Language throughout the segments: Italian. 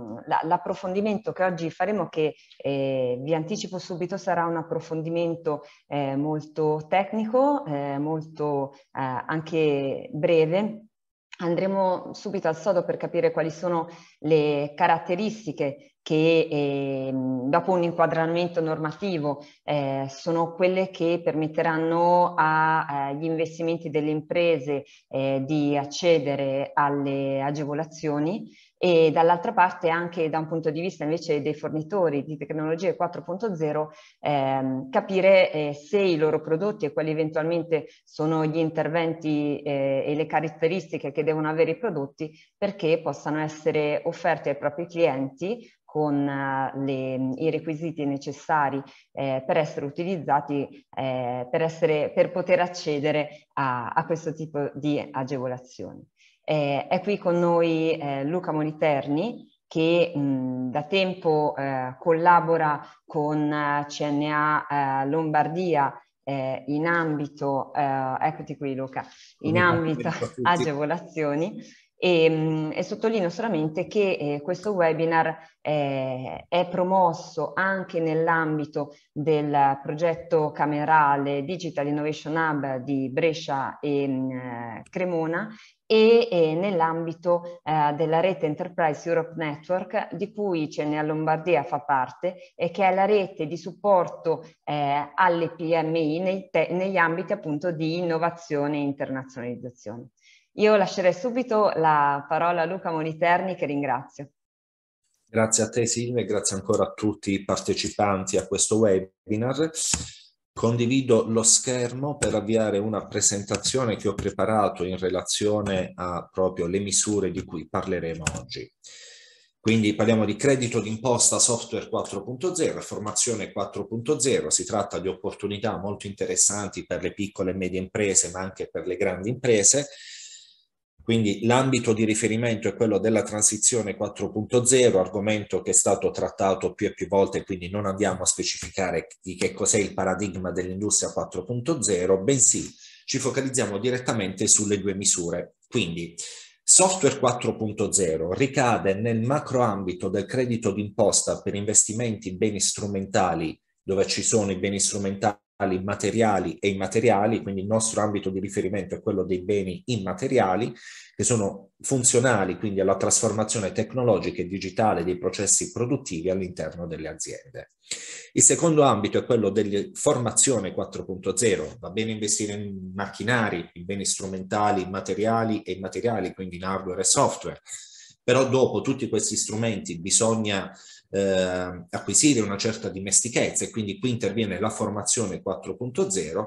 Mm, l'approfondimento che oggi faremo, che eh, vi anticipo subito, sarà un approfondimento eh, molto tecnico, eh, molto eh, anche breve. Andremo subito al sodo per capire quali sono le caratteristiche che eh, dopo un inquadramento normativo eh, sono quelle che permetteranno agli eh, investimenti delle imprese eh, di accedere alle agevolazioni e dall'altra parte anche da un punto di vista invece dei fornitori di tecnologie 4.0 ehm, capire eh, se i loro prodotti e quali eventualmente sono gli interventi eh, e le caratteristiche che devono avere i prodotti perché possano essere offerti ai propri clienti con eh, le, i requisiti necessari eh, per essere utilizzati, eh, per, essere, per, poter accedere a, a questo tipo di agevolazioni. Eh, è qui con noi eh, Luca Moliterni che mh, da tempo eh, collabora con eh, CNA eh, Lombardia eh, in ambito, eccoti qui Luca, in ambito agevolazioni e, e, sottolineo solamente che eh, questo webinar eh, è promosso anche nell'ambito del progetto camerale Digital Innovation Hub di Brescia e eh, Cremona e, e nell'ambito eh, della rete Enterprise Europe Network di cui Cenia Lombardia fa parte e che è la rete di supporto eh, alle PMI nei negli ambiti appunto di innovazione e internazionalizzazione. Io lascerei subito la parola a Luca Moniterni che ringrazio. Grazie a te Silvia e grazie ancora a tutti i partecipanti a questo webinar. Condivido lo schermo per avviare una presentazione che ho preparato in relazione a proprio le misure di cui parleremo oggi. Quindi parliamo di credito d'imposta software 4.0, formazione 4.0, si tratta di opportunità molto interessanti per le piccole e medie imprese ma anche per le grandi imprese quindi l'ambito di riferimento è quello della transizione 4.0, argomento che è stato trattato più e più volte, quindi non andiamo a specificare di che cos'è il paradigma dell'industria 4.0, bensì ci focalizziamo direttamente sulle due misure. Quindi software 4.0 ricade nel macro ambito del credito d'imposta per investimenti in beni strumentali, dove ci sono i beni strumentali capitali materiali e immateriali, quindi il nostro ambito di riferimento è quello dei beni immateriali, che sono funzionali quindi alla trasformazione tecnologica e digitale dei processi produttivi all'interno delle aziende. Il secondo ambito è quello della formazione 4.0, va bene investire in macchinari, in beni strumentali, materiali e immateriali, quindi in hardware e software, però dopo tutti questi strumenti bisogna eh, acquisire una certa dimestichezza e quindi qui interviene la formazione 4.0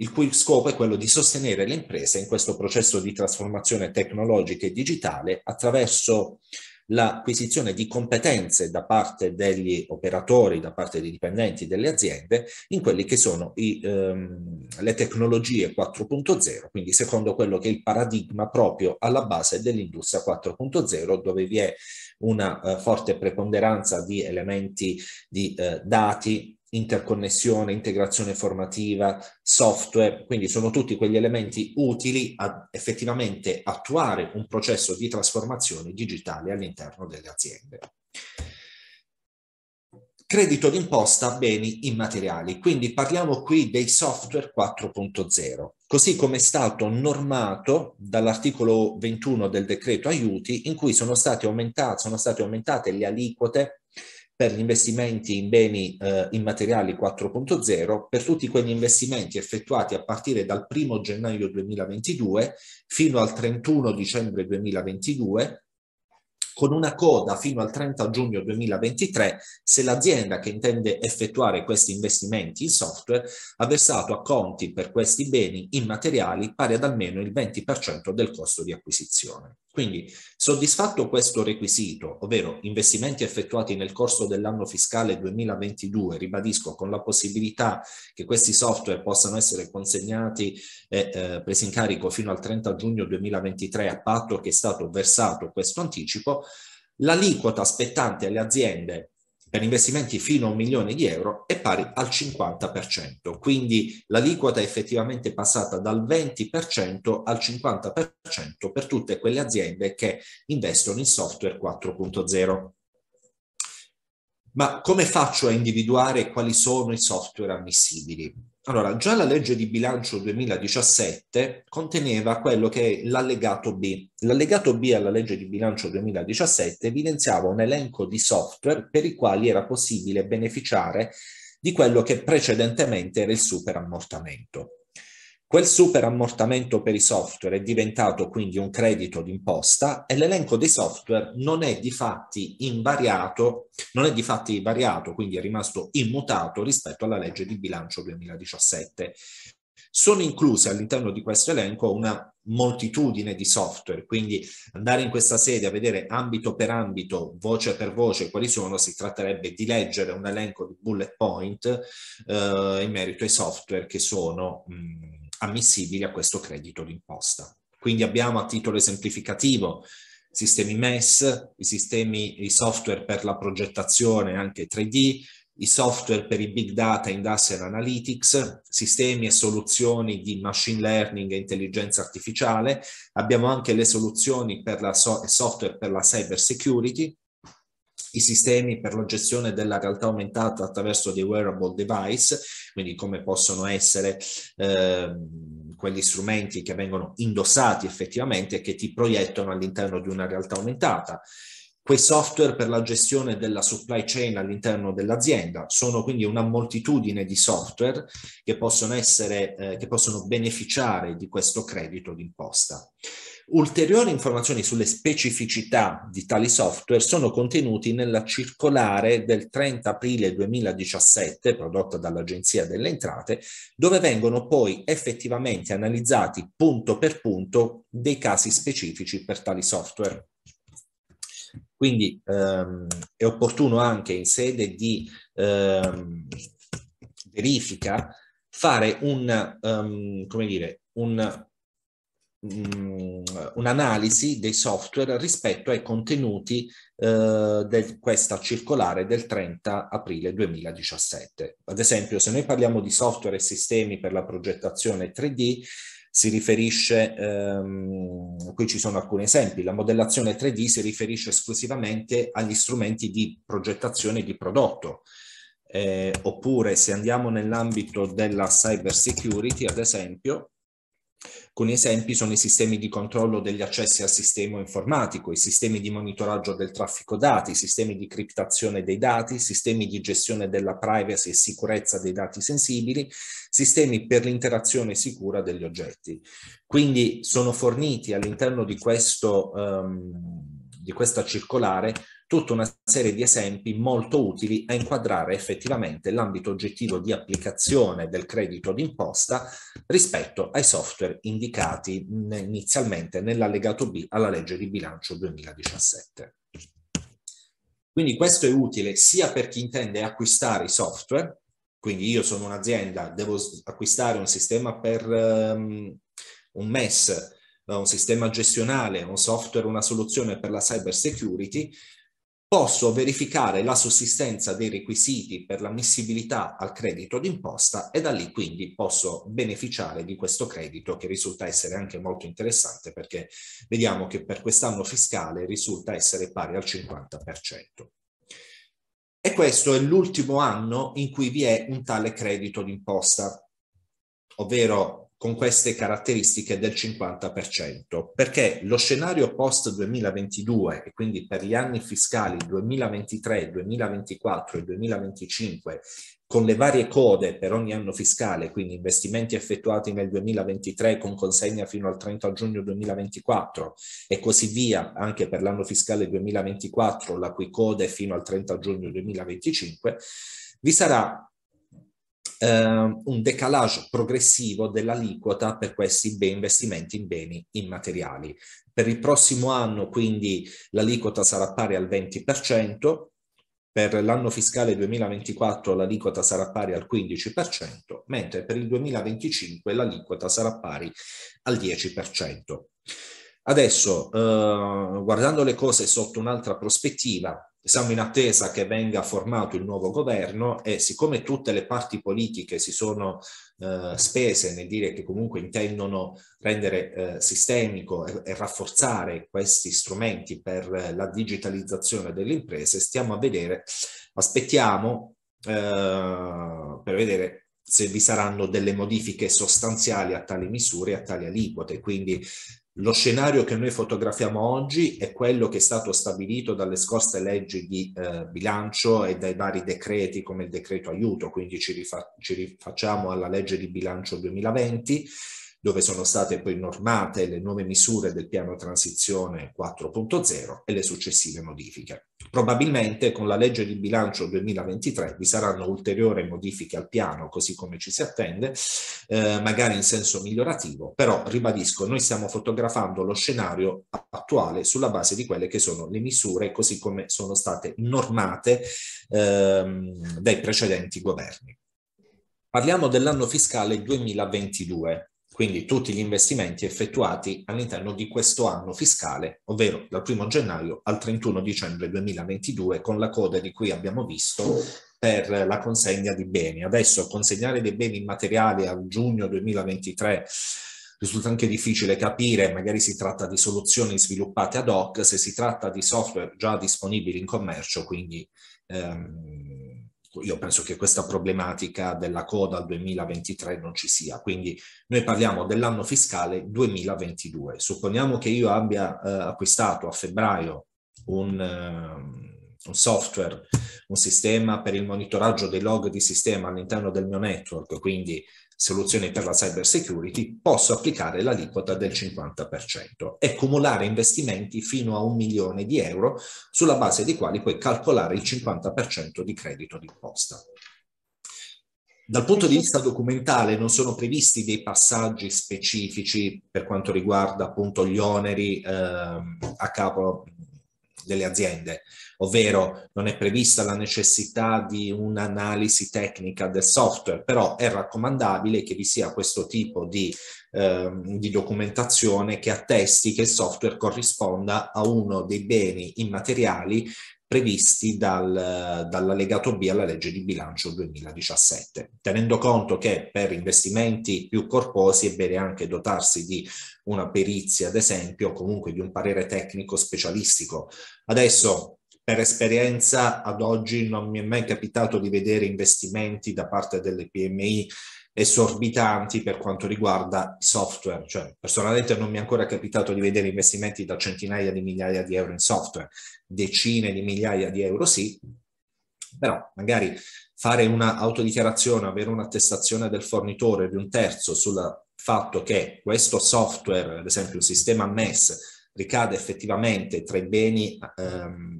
il cui scopo è quello di sostenere le imprese in questo processo di trasformazione tecnologica e digitale attraverso l'acquisizione di competenze da parte degli operatori, da parte dei dipendenti delle aziende in quelle che sono i, ehm, le tecnologie 4.0, quindi secondo quello che è il paradigma proprio alla base dell'industria 4.0 dove vi è una eh, forte preponderanza di elementi di eh, dati interconnessione, integrazione formativa, software, quindi sono tutti quegli elementi utili a effettivamente attuare un processo di trasformazione digitale all'interno delle aziende. Credito d'imposta beni immateriali, quindi parliamo qui dei software 4.0, così come è stato normato dall'articolo 21 del decreto aiuti in cui sono, aumentate, sono state aumentate le aliquote per gli investimenti in beni eh, immateriali 4.0, per tutti quegli investimenti effettuati a partire dal 1 gennaio 2022 fino al 31 dicembre 2022, con una coda fino al 30 giugno 2023 se l'azienda che intende effettuare questi investimenti in software ha versato acconti per questi beni immateriali pari ad almeno il 20% del costo di acquisizione. Quindi, soddisfatto questo requisito, ovvero investimenti effettuati nel corso dell'anno fiscale 2022, ribadisco, con la possibilità che questi software possano essere consegnati e eh, eh, presi in carico fino al 30 giugno 2023 a patto che è stato versato questo anticipo, l'aliquota aspettante alle aziende per investimenti fino a un milione di euro è pari al 50%, quindi l'aliquota è effettivamente passata dal 20% al 50% per tutte quelle aziende che investono in software 4.0. Ma come faccio a individuare quali sono i software ammissibili? Allora, già la legge di bilancio 2017 conteneva quello che è l'allegato B. L'allegato B alla legge di bilancio 2017 evidenziava un elenco di software per i quali era possibile beneficiare di quello che precedentemente era il superammortamento. Quel super ammortamento per i software è diventato quindi un credito d'imposta e l'elenco dei software non è di fatti invariato, non è di fatti variato, quindi è rimasto immutato rispetto alla legge di bilancio 2017. Sono incluse all'interno di questo elenco una moltitudine di software, quindi andare in questa sede a vedere ambito per ambito, voce per voce quali sono, si tratterebbe di leggere un elenco di bullet point eh, in merito ai software che sono mh, mm, ammissibili a questo credito d'imposta. Quindi abbiamo a titolo esemplificativo sistemi MES, i sistemi, i software per la progettazione anche 3D, i software per i big data industrial analytics, sistemi e soluzioni di machine learning e intelligenza artificiale, abbiamo anche le soluzioni per la so- software per la cyber security, i sistemi per la gestione della realtà aumentata attraverso dei wearable device, quindi come possono essere eh, quegli strumenti che vengono indossati effettivamente e che ti proiettano all'interno di una realtà aumentata quei software per la gestione della supply chain all'interno dell'azienda. Sono quindi una moltitudine di software che possono, essere, eh, che possono beneficiare di questo credito d'imposta. Ulteriori informazioni sulle specificità di tali software sono contenuti nella circolare del 30 aprile 2017 prodotta dall'Agenzia delle Entrate, dove vengono poi effettivamente analizzati punto per punto dei casi specifici per tali software. Quindi ehm, è opportuno anche in sede di ehm, verifica fare un, um, come dire, un Mm, un'analisi dei software rispetto ai contenuti eh, di questa circolare del 30 aprile 2017. Ad esempio, se noi parliamo di software e sistemi per la progettazione 3D, si riferisce, ehm, qui ci sono alcuni esempi, la modellazione 3D si riferisce esclusivamente agli strumenti di progettazione di prodotto, eh, oppure se andiamo nell'ambito della cyber security, ad esempio, Alcuni esempi sono i sistemi di controllo degli accessi al sistema informatico, i sistemi di monitoraggio del traffico dati, i sistemi di criptazione dei dati, i sistemi di gestione della privacy e sicurezza dei dati sensibili, sistemi per l'interazione sicura degli oggetti. Quindi sono forniti all'interno di, questo, um, di questa circolare tutta una serie di esempi molto utili a inquadrare effettivamente l'ambito oggettivo di applicazione del credito d'imposta rispetto ai software indicati inizialmente nell'allegato B alla legge di bilancio 2017. Quindi questo è utile sia per chi intende acquistare i software, quindi io sono un'azienda, devo acquistare un sistema per um, un MES, un sistema gestionale, un software, una soluzione per la cyber security, posso verificare la sussistenza dei requisiti per l'ammissibilità al credito d'imposta e da lì quindi posso beneficiare di questo credito che risulta essere anche molto interessante perché vediamo che per quest'anno fiscale risulta essere pari al 50%. E questo è l'ultimo anno in cui vi è un tale credito d'imposta, ovvero con queste caratteristiche del 50%, perché lo scenario post 2022 e quindi per gli anni fiscali 2023, 2024 e 2025 con le varie code per ogni anno fiscale, quindi investimenti effettuati nel 2023 con consegna fino al 30 giugno 2024 e così via anche per l'anno fiscale 2024, la cui code fino al 30 giugno 2025, vi sarà eh, un decalage progressivo dell'aliquota per questi investimenti in beni immateriali. Per il prossimo anno quindi l'aliquota sarà pari al 20%, per l'anno fiscale 2024 l'aliquota sarà pari al 15%, mentre per il 2025 l'aliquota sarà pari al 10%. Adesso, eh, guardando le cose sotto un'altra prospettiva, siamo in attesa che venga formato il nuovo governo e siccome tutte le parti politiche si sono eh, spese nel dire che comunque intendono rendere eh, sistemico e, e, rafforzare questi strumenti per eh, la digitalizzazione delle imprese, stiamo a vedere, aspettiamo eh, per vedere se vi saranno delle modifiche sostanziali a tali misure e a tali aliquote. Quindi lo scenario che noi fotografiamo oggi è quello che è stato stabilito dalle scorse leggi di eh, bilancio e dai vari decreti come il decreto aiuto, quindi ci, rifa- ci rifacciamo alla legge di bilancio 2020 dove sono state poi normate le nuove misure del piano transizione 4.0 e le successive modifiche. Probabilmente con la legge di bilancio 2023 vi saranno ulteriori modifiche al piano, così come ci si attende, eh, magari in senso migliorativo, però ribadisco, noi stiamo fotografando lo scenario attuale sulla base di quelle che sono le misure, così come sono state normate ehm, dai precedenti governi. Parliamo dell'anno fiscale 2022, quindi tutti gli investimenti effettuati all'interno di questo anno fiscale, ovvero dal 1 gennaio al 31 dicembre 2022, con la coda di cui abbiamo visto per la consegna di beni. Adesso consegnare dei beni immateriali a giugno 2023 risulta anche difficile capire, magari si tratta di soluzioni sviluppate ad hoc, se si tratta di software già disponibili in commercio, quindi ehm, io penso che questa problematica della coda 2023 non ci sia. Quindi noi parliamo dell'anno fiscale 2022. Supponiamo che io abbia eh, acquistato a febbraio un, eh, un, software, un sistema per il monitoraggio dei log di sistema all'interno del mio network, quindi soluzioni per la cyber security, posso applicare l'aliquota del 50% e cumulare investimenti fino a un milione di euro, sulla base dei quali puoi calcolare il 50% di credito d'imposta. Dal punto di vista documentale non sono previsti dei passaggi specifici per quanto riguarda appunto gli oneri eh, a capo delle aziende, ovvero non è prevista la necessità di un'analisi tecnica del software, però è raccomandabile che vi sia questo tipo di, eh, di documentazione che attesti che il software corrisponda a uno dei beni immateriali previsti dal, dall'allegato B alla legge di bilancio 2017, tenendo conto che per investimenti più corposi è bene anche dotarsi di una perizia, ad esempio, o comunque di un parere tecnico specialistico. Adesso per esperienza ad oggi non mi è mai capitato di vedere investimenti da parte delle PMI esorbitanti per quanto riguarda i software. Cioè, personalmente non mi è ancora capitato di vedere investimenti da centinaia di migliaia di euro in software, decine di migliaia di euro sì, però magari fare un'autodichiarazione, avere un'attestazione del fornitore di un terzo sul fatto che questo software, ad esempio il sistema MES, ricade effettivamente tra i beni ehm,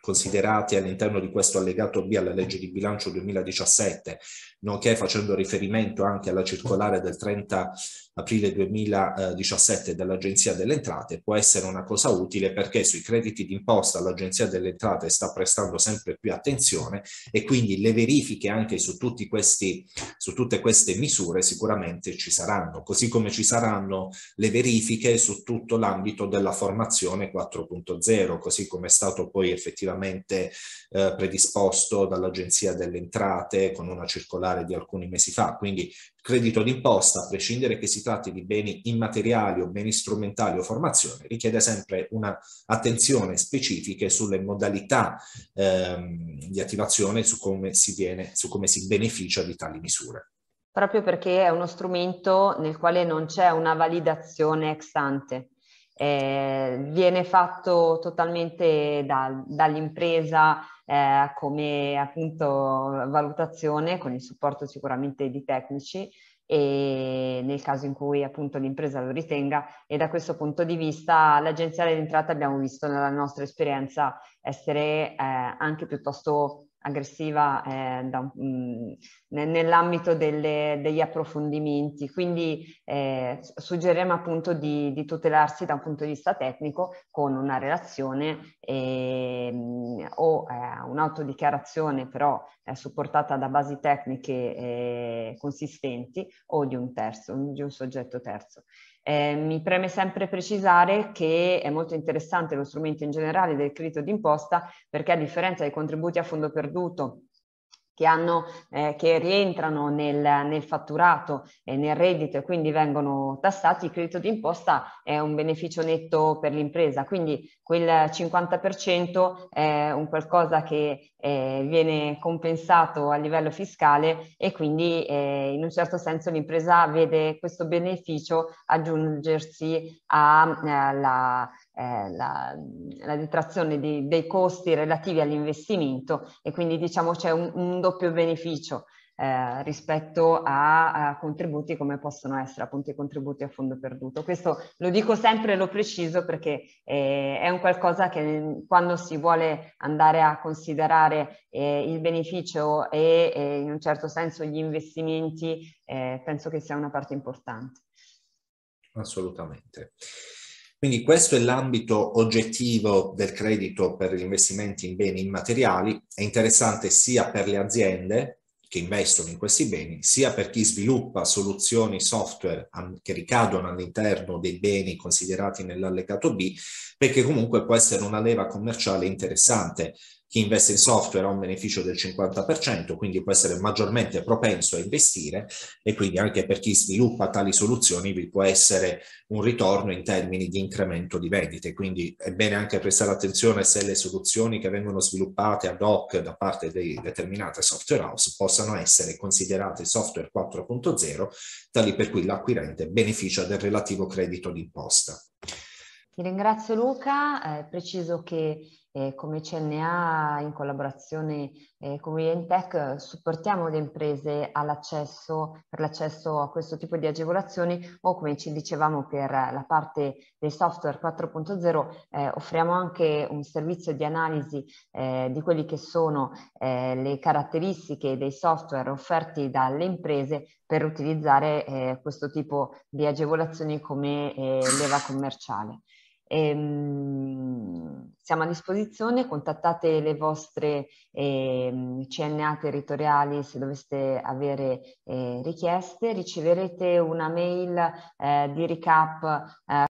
considerati all'interno di questo allegato B alla legge di bilancio 2017, nonché facendo riferimento anche alla circolare del 30 aprile 2017 dall'Agenzia delle Entrate può essere una cosa utile perché sui crediti d'imposta l'Agenzia delle Entrate sta prestando sempre più attenzione e quindi le verifiche anche su, tutti questi, su tutte queste misure sicuramente ci saranno, così come ci saranno le verifiche su tutto l'ambito della formazione 4.0, così come è stato poi effettivamente eh, predisposto dall'Agenzia delle Entrate con una circolare di alcuni mesi fa. Quindi credito d'imposta, a prescindere che si tratti di beni immateriali o beni strumentali o formazione, richiede sempre un'attenzione specifica sulle modalità ehm, di attivazione, su come, viene, su come si beneficia di tali misure. Proprio perché è uno strumento nel quale non c'è una validazione ex ante eh, viene fatto totalmente da, dall'impresa eh, come appunto valutazione con il supporto sicuramente di tecnici e nel caso in cui appunto l'impresa lo ritenga e da questo punto di vista l'agenzia dell'entrata abbiamo visto nella nostra esperienza essere eh, anche piuttosto aggressiva eh, mm, nell'ambito degli approfondimenti. Quindi eh, suggeriamo appunto di, di, tutelarsi da un punto di vista tecnico con una relazione eh, un'autodichiarazione però eh, supportata da basi tecniche eh, consistenti o di un terzo, di un soggetto terzo. Eh, mi preme sempre precisare che è molto interessante lo strumento in generale del credito d'imposta perché a differenza dei contributi a fondo perduto che, hanno, eh, che rientrano nel, nel, fatturato e nel reddito e quindi vengono tassati, il credito d'imposta è un beneficio netto per l'impresa, quindi quel 50% è un qualcosa che eh, viene compensato a livello fiscale e quindi eh, in un certo senso l'impresa vede questo beneficio aggiungersi alla eh, eh, la, la, detrazione di, dei costi relativi all'investimento e quindi diciamo c'è un, un doppio beneficio eh, rispetto a, a, contributi come possono essere appunto i contributi a fondo perduto. Questo lo dico sempre e lo preciso perché eh, è un qualcosa che quando si vuole andare a considerare eh, il beneficio e in un certo senso gli investimenti eh, penso che sia una parte importante. Assolutamente. Quindi questo è l'ambito oggettivo del credito per gli investimenti in beni immateriali, è interessante sia per le aziende che investono in questi beni, sia per chi sviluppa soluzioni software che ricadono all'interno dei beni considerati nell'allegato B, perché comunque può essere una leva commerciale interessante chi investe in software ha un beneficio del 50%, quindi può essere maggiormente propenso a investire e quindi anche per chi sviluppa tali soluzioni vi può essere un ritorno in termini di incremento di vendite. Quindi è bene anche prestare attenzione se le soluzioni che vengono sviluppate ad hoc da parte di determinate software house possano essere considerate software 4.0, tali per cui l'acquirente beneficia del relativo credito d'imposta. Ti ringrazio Luca, è preciso che eh, come CNA in collaborazione eh, con Wilentech supportiamo le imprese per l'accesso a questo tipo di agevolazioni o come ci dicevamo per la parte dei software 4.0 eh, offriamo anche un servizio di analisi eh, di quelli che sono eh, le caratteristiche dei software offerti dalle imprese per utilizzare eh, questo tipo di agevolazioni come leva commerciale. Ehm, siamo a disposizione, contattate le vostre ehm, CNA territoriali se doveste avere eh, richieste, riceverete una mail eh, di recap. Eh,